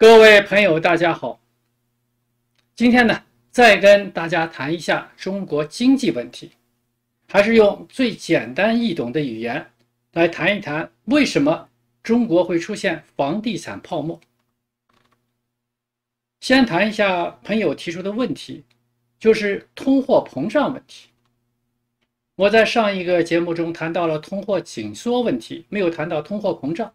各位朋友，大家好。今天呢，再跟大家谈一下中国经济问题，还是用最简单易懂的语言来谈一谈为什么中国会出现房地产泡沫。先谈一下朋友提出的问题，就是通货膨胀问题。我在上一个节目中谈到了通货紧缩问题，没有谈到通货膨胀，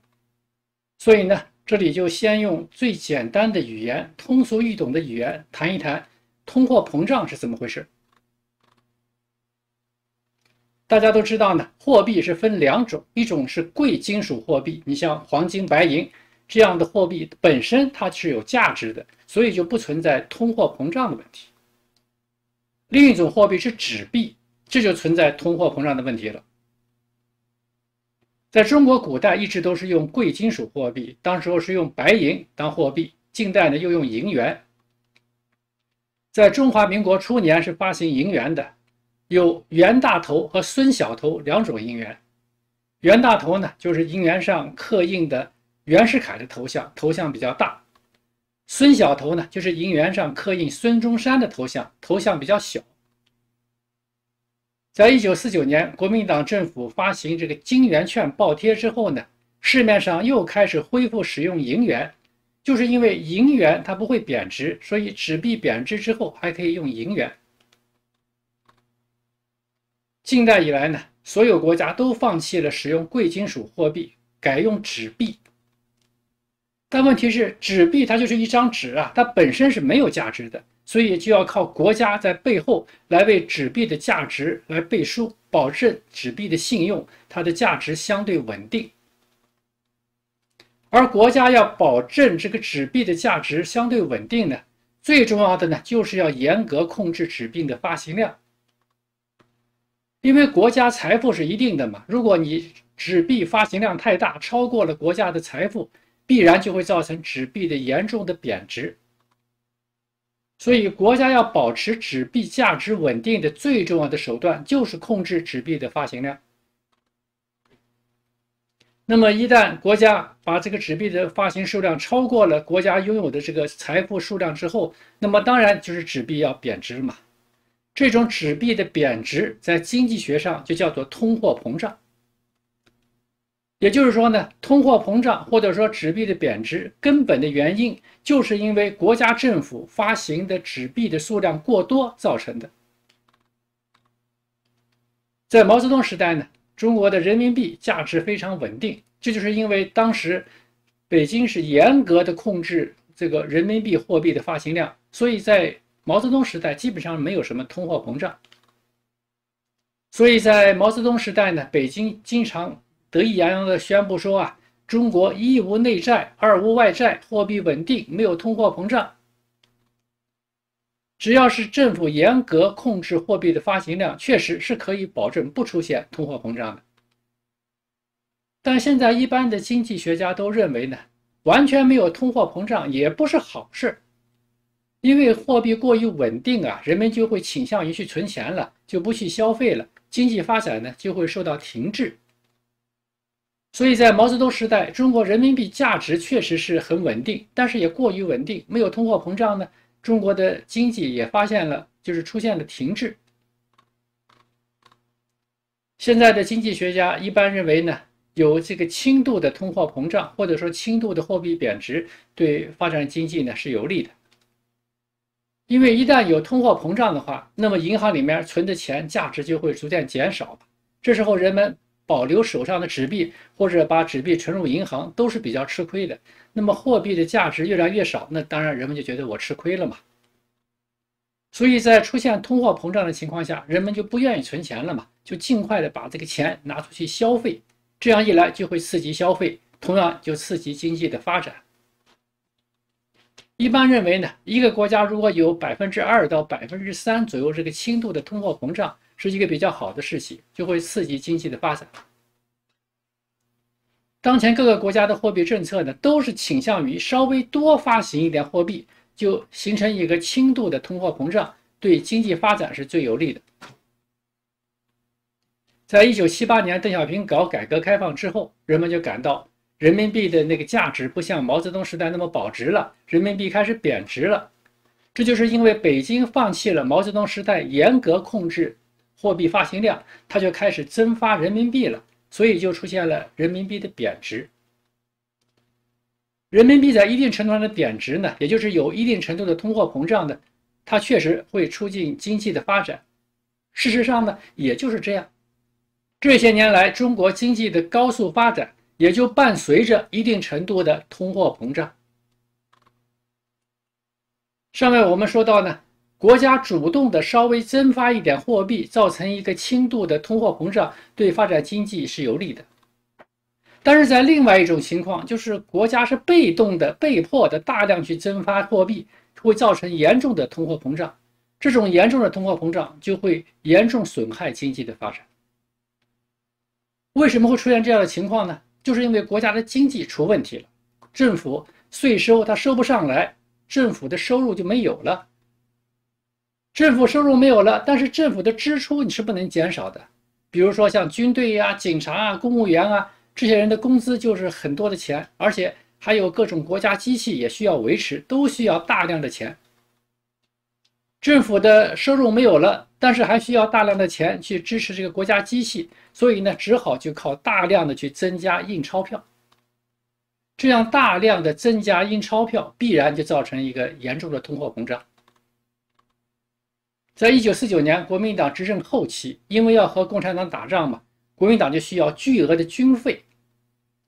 所以呢。这里就先用最简单的语言、通俗易懂的语言谈一谈通货膨胀是怎么回事。大家都知道呢，货币是分两种，一种是贵金属货币，你像黄金、白银这样的货币本身它是有价值的，所以就不存在通货膨胀的问题。另一种货币是纸币，这就存在通货膨胀的问题了。在中国古代一直都是用贵金属货币，当时候是用白银当货币。近代呢又用银元，在中华民国初年是发行银元的，有袁大头和孙小头两种银元。袁大头呢就是银元上刻印的袁世凯的头像，头像比较大；孙小头呢就是银元上刻印孙中山的头像，头像比较小。在一九四九年，国民党政府发行这个金圆券暴贴之后呢，市面上又开始恢复使用银元，就是因为银元它不会贬值，所以纸币贬值之后还可以用银元。近代以来呢，所有国家都放弃了使用贵金属货币，改用纸币。但问题是，纸币它就是一张纸啊，它本身是没有价值的。所以，就要靠国家在背后来为纸币的价值来背书，保证纸币的信用，它的价值相对稳定。而国家要保证这个纸币的价值相对稳定呢，最重要的呢，就是要严格控制纸币的发行量。因为国家财富是一定的嘛，如果你纸币发行量太大，超过了国家的财富，必然就会造成纸币的严重的贬值。所以，国家要保持纸币价值稳定的最重要的手段就是控制纸币的发行量。那么，一旦国家把这个纸币的发行数量超过了国家拥有的这个财富数量之后，那么当然就是纸币要贬值嘛。这种纸币的贬值在经济学上就叫做通货膨胀。也就是说呢，通货膨胀或者说纸币的贬值，根本的原因就是因为国家政府发行的纸币的数量过多造成的。在毛泽东时代呢，中国的人民币价值非常稳定，这就是因为当时北京是严格的控制这个人民币货币的发行量，所以在毛泽东时代基本上没有什么通货膨胀。所以在毛泽东时代呢，北京经常。得意洋洋地宣布说：“啊，中国一无内债，二无外债，货币稳定，没有通货膨胀。只要是政府严格控制货币的发行量，确实是可以保证不出现通货膨胀的。但现在一般的经济学家都认为呢，完全没有通货膨胀也不是好事，因为货币过于稳定啊，人们就会倾向于去存钱了，就不去消费了，经济发展呢就会受到停滞。”所以在毛泽东时代，中国人民币价值确实是很稳定，但是也过于稳定，没有通货膨胀呢，中国的经济也发现了就是出现了停滞。现在的经济学家一般认为呢，有这个轻度的通货膨胀或者说轻度的货币贬值，对发展经济呢是有利的，因为一旦有通货膨胀的话，那么银行里面存的钱价值就会逐渐减少，这时候人们。保留手上的纸币，或者把纸币存入银行，都是比较吃亏的。那么货币的价值越来越少，那当然人们就觉得我吃亏了嘛。所以在出现通货膨胀的情况下，人们就不愿意存钱了嘛，就尽快的把这个钱拿出去消费。这样一来就会刺激消费，同样就刺激经济的发展。一般认为呢，一个国家如果有百分之二到百分之三左右这个轻度的通货膨胀。是一个比较好的事情，就会刺激经济的发展。当前各个国家的货币政策呢，都是倾向于稍微多发行一点货币，就形成一个轻度的通货膨胀，对经济发展是最有利的。在一九七八年邓小平搞改革开放之后，人们就感到人民币的那个价值不像毛泽东时代那么保值了，人民币开始贬值了。这就是因为北京放弃了毛泽东时代严格控制。货币发行量，它就开始增发人民币了，所以就出现了人民币的贬值。人民币在一定程度上的贬值呢，也就是有一定程度的通货膨胀呢，它确实会促进经济的发展。事实上呢，也就是这样。这些年来，中国经济的高速发展也就伴随着一定程度的通货膨胀。上面我们说到呢。国家主动的稍微增发一点货币，造成一个轻度的通货膨胀，对发展经济是有利的。但是在另外一种情况，就是国家是被动的、被迫的大量去增发货币，会造成严重的通货膨胀。这种严重的通货膨胀就会严重损害经济的发展。为什么会出现这样的情况呢？就是因为国家的经济出问题了，政府税收它收不上来，政府的收入就没有了。政府收入没有了，但是政府的支出你是不能减少的。比如说像军队呀、警察啊、公务员啊这些人的工资就是很多的钱，而且还有各种国家机器也需要维持，都需要大量的钱。政府的收入没有了，但是还需要大量的钱去支持这个国家机器，所以呢，只好就靠大量的去增加印钞票。这样大量的增加印钞票，必然就造成一个严重的通货膨胀。在一九四九年，国民党执政后期，因为要和共产党打仗嘛，国民党就需要巨额的军费，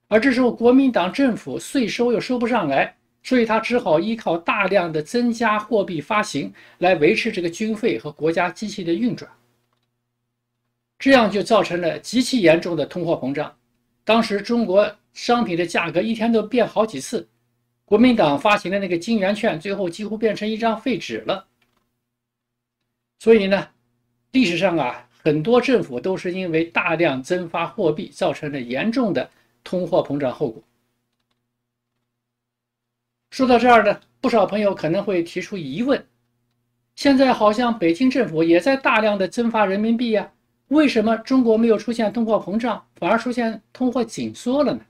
而这时候国民党政府税收又收不上来，所以他只好依靠大量的增加货币发行来维持这个军费和国家机器的运转。这样就造成了极其严重的通货膨胀，当时中国商品的价格一天都变好几次，国民党发行的那个金圆券最后几乎变成一张废纸了。所以呢，历史上啊，很多政府都是因为大量增发货币，造成了严重的通货膨胀后果。说到这儿呢，不少朋友可能会提出疑问：现在好像北京政府也在大量的增发人民币呀，为什么中国没有出现通货膨胀，反而出现通货紧缩了呢？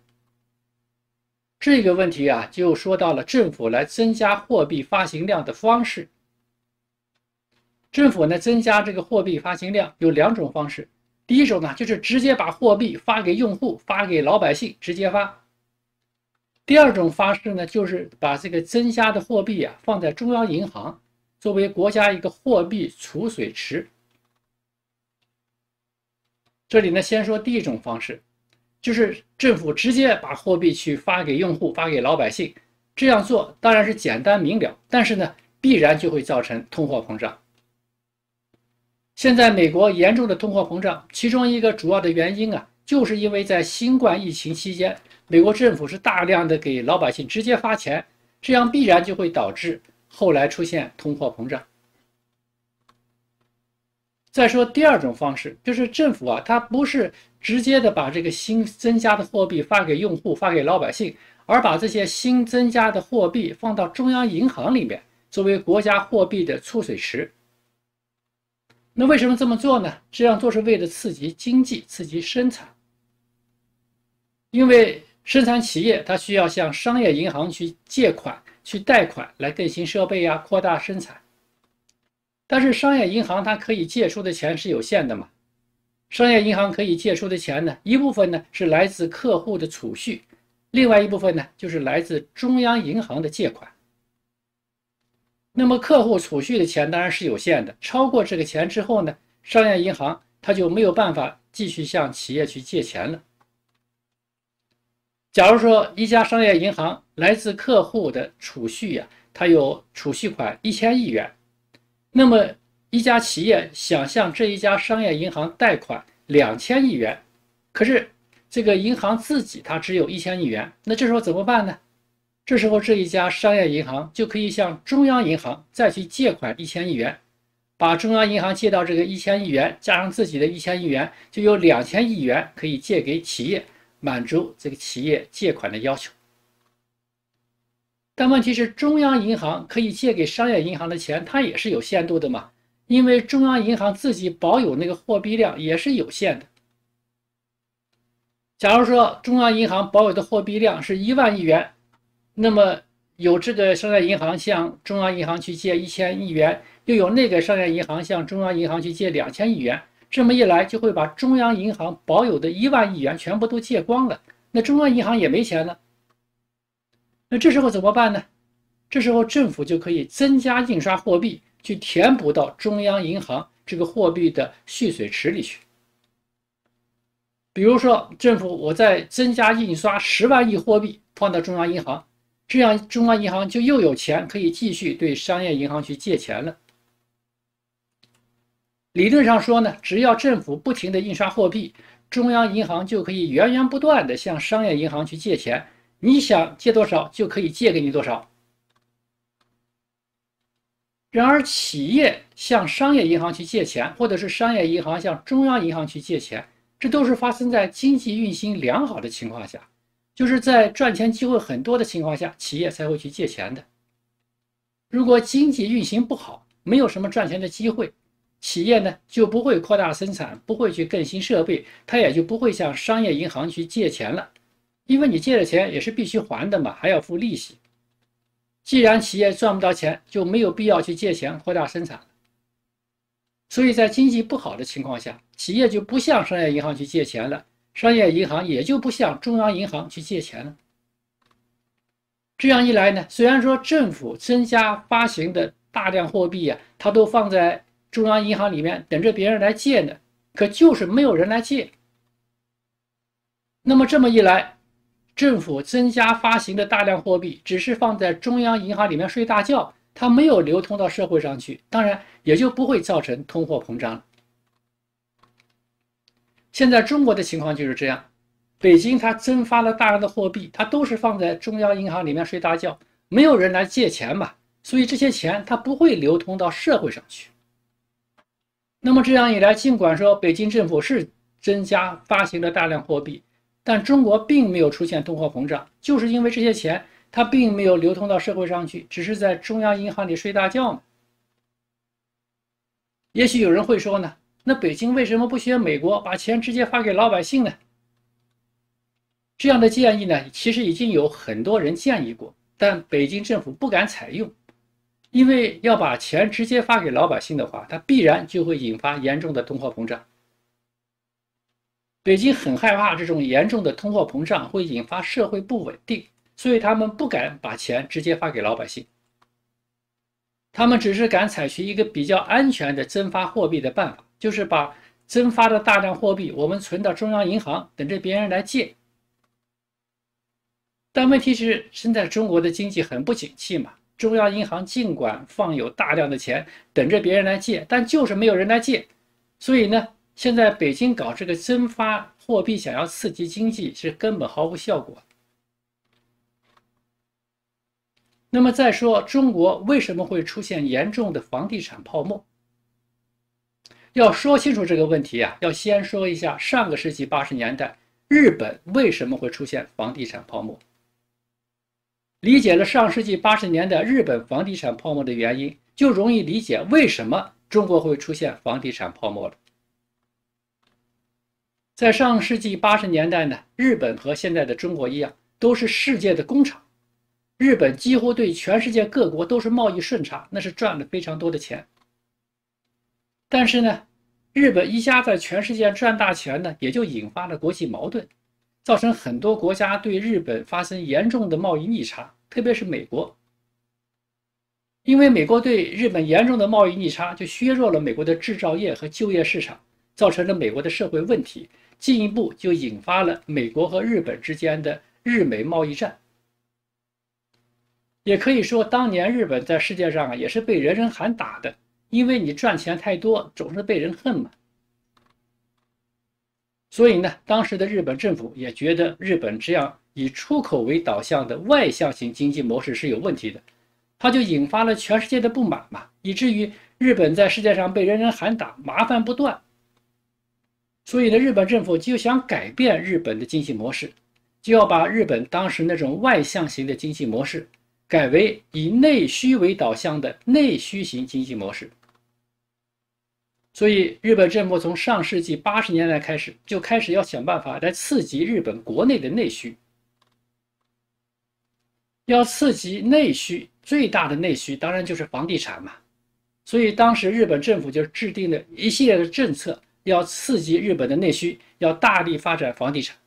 这个问题啊，就说到了政府来增加货币发行量的方式。政府呢，增加这个货币发行量有两种方式。第一种呢，就是直接把货币发给用户，发给老百姓，直接发。第二种方式呢，就是把这个增加的货币啊放在中央银行，作为国家一个货币储水池。这里呢，先说第一种方式，就是政府直接把货币去发给用户，发给老百姓。这样做当然是简单明了，但是呢，必然就会造成通货膨胀。现在美国严重的通货膨胀，其中一个主要的原因啊，就是因为在新冠疫情期间，美国政府是大量的给老百姓直接发钱，这样必然就会导致后来出现通货膨胀。再说第二种方式，就是政府啊，它不是直接的把这个新增加的货币发给用户、发给老百姓，而把这些新增加的货币放到中央银行里面，作为国家货币的储水池。那为什么这么做呢？这样做是为了刺激经济、刺激生产。因为生产企业它需要向商业银行去借款、去贷款来更新设备呀、扩大生产。但是商业银行它可以借出的钱是有限的嘛？商业银行可以借出的钱呢，一部分呢是来自客户的储蓄，另外一部分呢就是来自中央银行的借款。那么，客户储蓄的钱当然是有限的。超过这个钱之后呢，商业银行它就没有办法继续向企业去借钱了。假如说一家商业银行来自客户的储蓄呀，它有储蓄款一千亿元，那么一家企业想向这一家商业银行贷款两千亿元，可是这个银行自己它只有一千亿元，那这时候怎么办呢？这时候，这一家商业银行就可以向中央银行再去借款一千亿元，把中央银行借到这个一千亿元，加上自己的一千亿元，就有两千亿元可以借给企业，满足这个企业借款的要求。但问题是，中央银行可以借给商业银行的钱，它也是有限度的嘛？因为中央银行自己保有那个货币量也是有限的。假如说中央银行保有的货币量是一万亿元。那么有这个商业银行向中央银行去借一千亿元，又有那个商业银行向中央银行去借两千亿元，这么一来就会把中央银行保有的一万亿元全部都借光了，那中央银行也没钱了。那这时候怎么办呢？这时候政府就可以增加印刷货币，去填补到中央银行这个货币的蓄水池里去。比如说，政府我再增加印刷十万亿货币放到中央银行。这样，中央银行就又有钱可以继续对商业银行去借钱了。理论上说呢，只要政府不停的印刷货币，中央银行就可以源源不断的向商业银行去借钱，你想借多少就可以借给你多少。然而，企业向商业银行去借钱，或者是商业银行向中央银行去借钱，这都是发生在经济运行良好的情况下。就是在赚钱机会很多的情况下，企业才会去借钱的。如果经济运行不好，没有什么赚钱的机会，企业呢就不会扩大生产，不会去更新设备，它也就不会向商业银行去借钱了。因为你借的钱也是必须还的嘛，还要付利息。既然企业赚不到钱，就没有必要去借钱扩大生产了。所以在经济不好的情况下，企业就不向商业银行去借钱了。商业银行也就不向中央银行去借钱了。这样一来呢，虽然说政府增加发行的大量货币啊，它都放在中央银行里面等着别人来借呢，可就是没有人来借。那么这么一来，政府增加发行的大量货币只是放在中央银行里面睡大觉，它没有流通到社会上去，当然也就不会造成通货膨胀了。现在中国的情况就是这样，北京它增发了大量的货币，它都是放在中央银行里面睡大觉，没有人来借钱嘛，所以这些钱它不会流通到社会上去。那么这样一来，尽管说北京政府是增加发行了大量货币，但中国并没有出现通货膨胀，就是因为这些钱它并没有流通到社会上去，只是在中央银行里睡大觉呢。也许有人会说呢？那北京为什么不学美国把钱直接发给老百姓呢？这样的建议呢，其实已经有很多人建议过，但北京政府不敢采用，因为要把钱直接发给老百姓的话，它必然就会引发严重的通货膨胀。北京很害怕这种严重的通货膨胀会引发社会不稳定，所以他们不敢把钱直接发给老百姓。他们只是敢采取一个比较安全的增发货币的办法。就是把增发的大量货币，我们存到中央银行，等着别人来借。但问题是，现在中国的经济很不景气嘛，中央银行尽管放有大量的钱，等着别人来借，但就是没有人来借。所以呢，现在北京搞这个增发货币，想要刺激经济，是根本毫无效果。那么再说，中国为什么会出现严重的房地产泡沫？要说清楚这个问题啊，要先说一下上个世纪八十年代日本为什么会出现房地产泡沫。理解了上世纪八十年代日本房地产泡沫的原因，就容易理解为什么中国会出现房地产泡沫了。在上世纪八十年代呢，日本和现在的中国一样，都是世界的工厂，日本几乎对全世界各国都是贸易顺差，那是赚了非常多的钱。但是呢，日本一家在全世界赚大钱呢，也就引发了国际矛盾，造成很多国家对日本发生严重的贸易逆差，特别是美国。因为美国对日本严重的贸易逆差，就削弱了美国的制造业和就业市场，造成了美国的社会问题，进一步就引发了美国和日本之间的日美贸易战。也可以说，当年日本在世界上啊，也是被人人喊打的。因为你赚钱太多，总是被人恨嘛，所以呢，当时的日本政府也觉得日本这样以出口为导向的外向型经济模式是有问题的，它就引发了全世界的不满嘛，以至于日本在世界上被人人喊打，麻烦不断。所以呢，日本政府就想改变日本的经济模式，就要把日本当时那种外向型的经济模式改为以内需为导向的内需型经济模式。所以，日本政府从上世纪八十年代开始就开始要想办法来刺激日本国内的内需。要刺激内需，最大的内需当然就是房地产嘛。所以，当时日本政府就制定了一系列的政策，要刺激日本的内需，要大力发展房地产。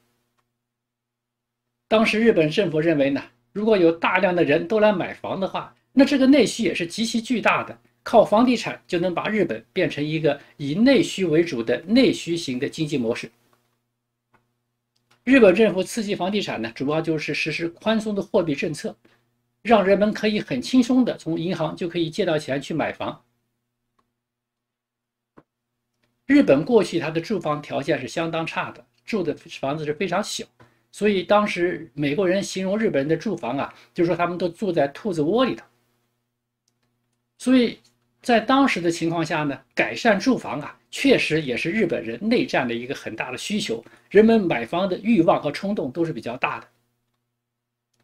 当时，日本政府认为呢，如果有大量的人都来买房的话，那这个内需也是极其巨大的。靠房地产就能把日本变成一个以内需为主的内需型的经济模式。日本政府刺激房地产呢，主要就是实施宽松的货币政策，让人们可以很轻松的从银行就可以借到钱去买房。日本过去它的住房条件是相当差的，住的房子是非常小，所以当时美国人形容日本人的住房啊，就说他们都住在兔子窝里头。所以。在当时的情况下呢，改善住房啊，确实也是日本人内战的一个很大的需求。人们买房的欲望和冲动都是比较大的。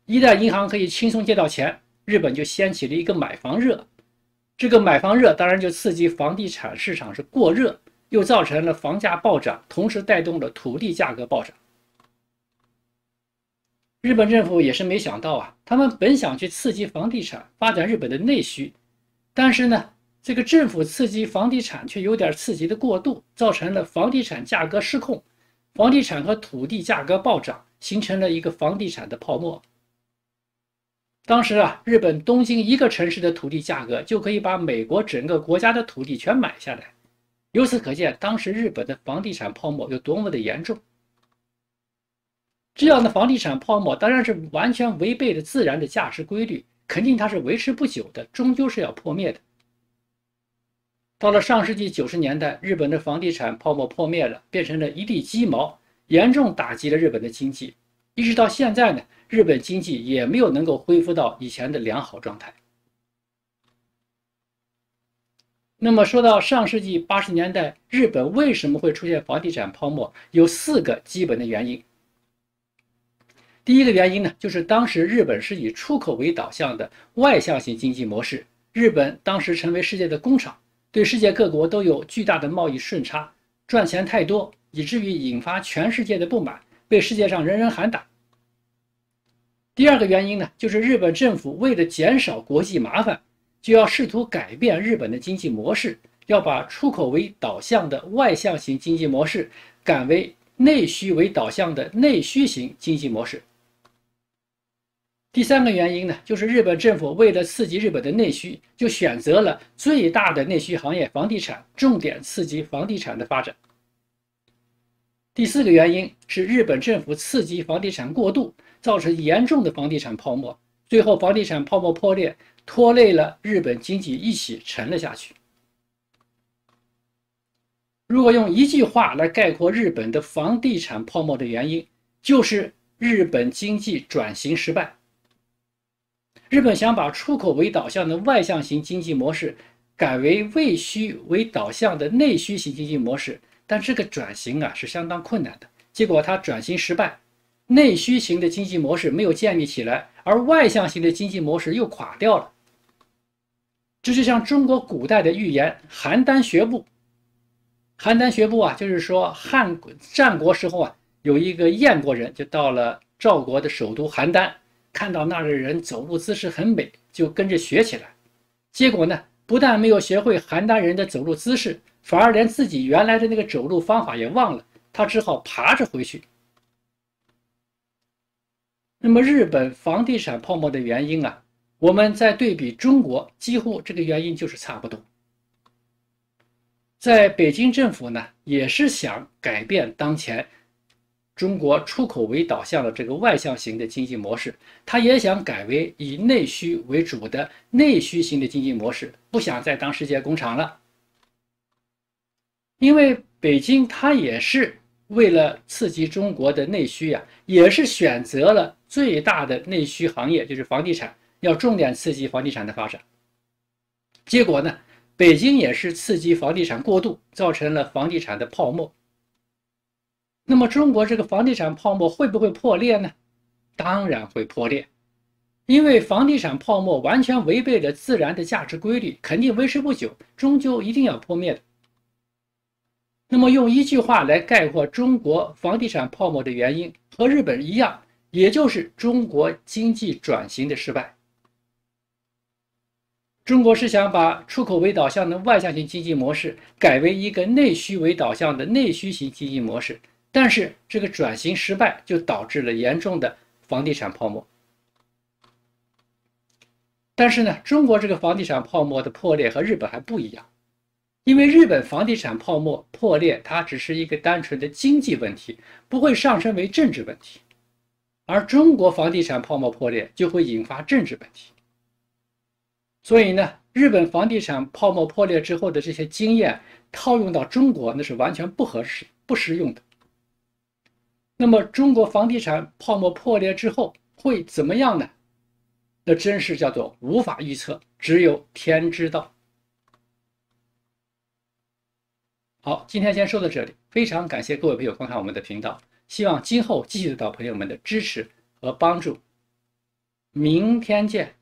一旦银行可以轻松借到钱，日本就掀起了一个买房热。这个买房热当然就刺激房地产市场是过热，又造成了房价暴涨，同时带动了土地价格暴涨。日本政府也是没想到啊，他们本想去刺激房地产，发展日本的内需，但是呢。这个政府刺激房地产，却有点刺激的过度，造成了房地产价格失控，房地产和土地价格暴涨，形成了一个房地产的泡沫。当时啊，日本东京一个城市的土地价格就可以把美国整个国家的土地全买下来，由此可见，当时日本的房地产泡沫有多么的严重。这样的房地产泡沫当然是完全违背了自然的价值规律，肯定它是维持不久的，终究是要破灭的。到了上世纪九十年代，日本的房地产泡沫破灭了，变成了一地鸡毛，严重打击了日本的经济。一直到现在呢，日本经济也没有能够恢复到以前的良好状态。那么说到上世纪八十年代，日本为什么会出现房地产泡沫？有四个基本的原因。第一个原因呢，就是当时日本是以出口为导向的外向型经济模式，日本当时成为世界的工厂。对世界各国都有巨大的贸易顺差，赚钱太多，以至于引发全世界的不满，被世界上人人喊打。第二个原因呢，就是日本政府为了减少国际麻烦，就要试图改变日本的经济模式，要把出口为导向的外向型经济模式改为内需为导向的内需型经济模式。第三个原因呢，就是日本政府为了刺激日本的内需，就选择了最大的内需行业——房地产，重点刺激房地产的发展。第四个原因是日本政府刺激房地产过度，造成严重的房地产泡沫，最后房地产泡沫破裂，拖累了日本经济，一起沉了下去。如果用一句话来概括日本的房地产泡沫的原因，就是日本经济转型失败。日本想把出口为导向的外向型经济模式改为内需为导向的内需型经济模式，但这个转型啊是相当困难的。结果它转型失败，内需型的经济模式没有建立起来，而外向型的经济模式又垮掉了。这就像中国古代的寓言《邯郸学步》。邯郸学步啊，就是说汉战国时候啊，有一个燕国人就到了赵国的首都邯郸。看到那个人走路姿势很美，就跟着学起来。结果呢，不但没有学会邯郸人的走路姿势，反而连自己原来的那个走路方法也忘了。他只好爬着回去。那么，日本房地产泡沫的原因啊，我们在对比中国，几乎这个原因就是差不多。在北京政府呢，也是想改变当前。中国出口为导向的这个外向型的经济模式，它也想改为以内需为主的内需型的经济模式，不想再当世界工厂了。因为北京它也是为了刺激中国的内需呀，也是选择了最大的内需行业，就是房地产，要重点刺激房地产的发展。结果呢，北京也是刺激房地产过度，造成了房地产的泡沫。那么中国这个房地产泡沫会不会破裂呢？当然会破裂，因为房地产泡沫完全违背了自然的价值规律，肯定维持不久，终究一定要破灭的。那么用一句话来概括中国房地产泡沫的原因，和日本一样，也就是中国经济转型的失败。中国是想把出口为导向的外向型经济模式改为一个内需为导向的内需型经济模式。但是这个转型失败就导致了严重的房地产泡沫。但是呢，中国这个房地产泡沫的破裂和日本还不一样，因为日本房地产泡沫破裂它只是一个单纯的经济问题，不会上升为政治问题，而中国房地产泡沫破裂就会引发政治问题。所以呢，日本房地产泡沫破裂之后的这些经验套用到中国那是完全不合适、不适用的。那么中国房地产泡沫破裂之后会怎么样呢？那真是叫做无法预测，只有天知道。好，今天先说到这里，非常感谢各位朋友观看我们的频道，希望今后继续得到朋友们的支持和帮助。明天见。